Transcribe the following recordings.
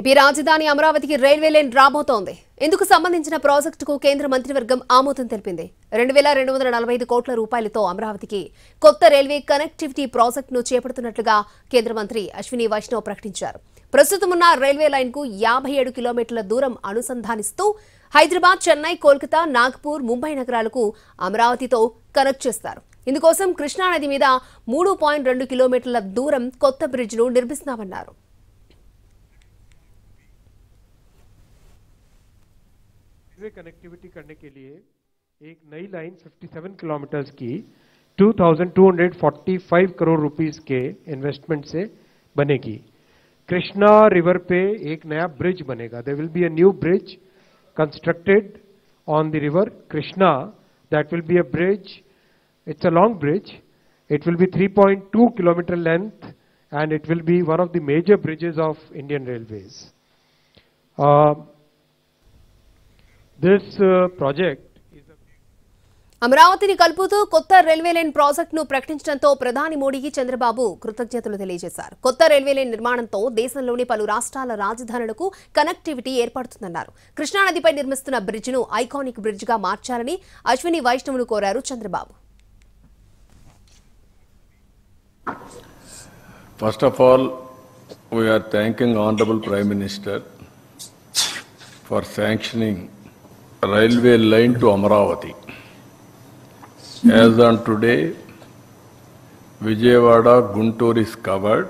AP రాజధాని అమరావతికి railway line రాబోతోంది ఇందుకు సంబంధించిన ప్రాజెక్టుకు కేంద్ర మంత్రివర్గం ఆమోదం తెలిపింది రెండు వేల రెండు వందల నలభై ఐదు కోట్ల రూపాయలతో అమరావతికి కొత్త రైల్వే కనెక్టివిటీ ప్రాజెక్టును చేపడుతున్నట్లుగా కేంద్ర మంత్రి అశ్విని వైష్ణవ్ ప్రకటించారు ప్రస్తుతం ఉన్న రైల్వే కు యాభై ఏడు కిలోమీటర్ల దూరం అనుసంధానిస్తూ హైదరాబాద్ చెన్నై కోల్కతా నాగ్పూర్ ముంబై నగరాలకు అమరావతితో కనెక్ట్ చేస్తారు ఇందుకోసం కృష్ణానది మీద మూడు పాయింట్ రెండు కిలోమీటర్ల దూరం కొత్త బ్రిడ్జ్ను నిర్మిస్తామన్నారు रेलवे कनेक्टिविटी करने के लिए एक नई लाइन 57 किलोमीटर्स की 2,245 करोड़ रुपीस के इन्वेस्टमेंट से बनेगी कृष्णा रिवर पे एक नया ब्रिज बनेगा they will be a new bridge constructed on the river Krishna that will be a bridge it's a long bridge it will be 3.2 kilometre length and it will be one of the major bridges of Indian railways Uh, అమరావతిని కలుపుతూ కొత్త railway line ప్రాజెక్టును ప్రకటించడంతో ప్రధాని మోడీకి చంద్రబాబు కృతజ్ఞతలు తెలియజేశారు కొత్త రైల్వే లైన్ నిర్మాణంతో దేశంలోని పలు రాష్ట్రాల రాజధానులకు కనెక్టివిటీ ఏర్పడుతుందన్నారు కృష్ణానదిపై నిర్మిస్తున్న బ్రిడ్జ్ను ఐకానిక్ బ్రిడ్జ్గా మార్చాలని అశ్విని వైష్ణవును కోరారు Chandrababu first of all prime minister for sanctioning railway line to Amaravati. As on today, Vijayawada, Guntur is covered.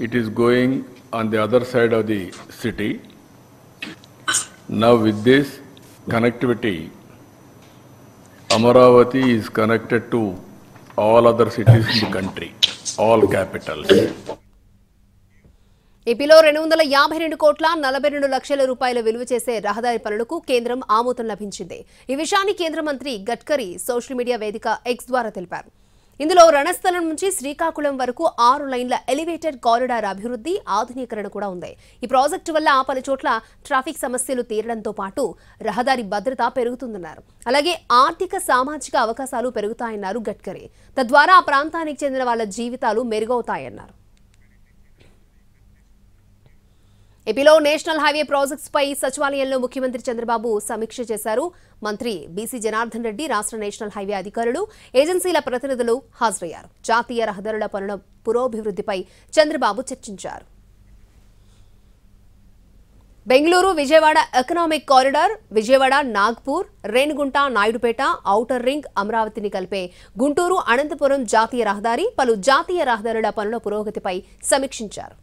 It is going on the other side of the city. Now with this connectivity, Amaravati is connected to all other cities in the country, all capitals. ఏపీలో రెండు వందల యాభై రెండు కోట్ల నలభై రెండు లక్షల రూపాయల విలువ చేసే రహదారి పనులకు కేంద్రం ఆమోదం లభించింది ఈ విషయాన్ని కేంద్ర మంత్రి గడ్కరీ సోషల్ మీడియా వేదిక ఎక్స్ ద్వారా తెలిపారు ఇందులో రణస్థలం నుంచి శ్రీకాకుళం వరకు ఆరు లైన్ల ఎలివేటెడ్ కారిడార్ అభివృద్ధి ఆధునీకరణ కూడా ఉంది ఈ ప్రాజెక్టు వల్ల పలు చోట్ల ట్రాఫిక్ సమస్యలు తీరడంతో పాటు రహదారి భద్రత పెరుగుతుందన్నారు అలాగే ఆర్థిక సామాజిక అవకాశాలు పెరుగుతాయన్నారు గడ్కరీ తద్వారా ఆ ప్రాంతానికి చెందిన వాళ్ళ జీవితాలు మెరుగవుతాయన్నారు ఏపీలో నేషనల్ హైవే ప్రాజెక్ట్స్ పై సచివాలయంలో ముఖ్యమంత్రి చంద్రబాబు సమీక్ష చేశారు మంత్రి బీసీ జనార్దన్ రెడ్డి రాష్ట్ర నేషనల్ హైవే అధికారులు ఏజెన్సీల ప్రతినిధులు హాజరయ్యారు జాతీయ రహదారుల పనుల పురోభివృద్ధిపై చంద్రబాబు చర్చించారు Bengaluru Vijayawada economic corridor Vijayawada Nagpur Renigunta Naidupeta outer ring అమరావతిని కలిపే గుంటూరు అనంతపురం జాతీయ రహదారి పలు జాతీయ రహదారుల పనుల పురోగతిపై సమీక్షించారు